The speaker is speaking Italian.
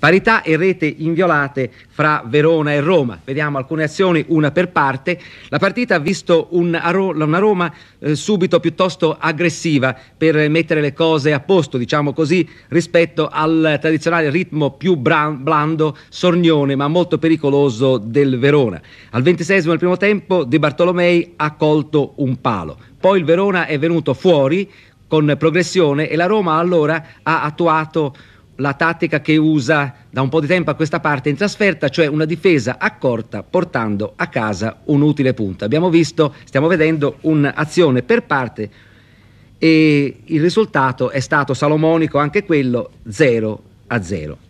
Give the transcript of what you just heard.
Parità e rete inviolate fra Verona e Roma. Vediamo alcune azioni, una per parte. La partita ha visto una Roma eh, subito piuttosto aggressiva per mettere le cose a posto, diciamo così, rispetto al tradizionale ritmo più blando, sornione ma molto pericoloso del Verona. Al ventisesimo del primo tempo Di Bartolomei ha colto un palo. Poi il Verona è venuto fuori con progressione e la Roma allora ha attuato la tattica che usa da un po' di tempo a questa parte in trasferta, cioè una difesa accorta portando a casa un utile punto. Abbiamo visto, stiamo vedendo un'azione per parte e il risultato è stato salomonico anche quello 0 a 0.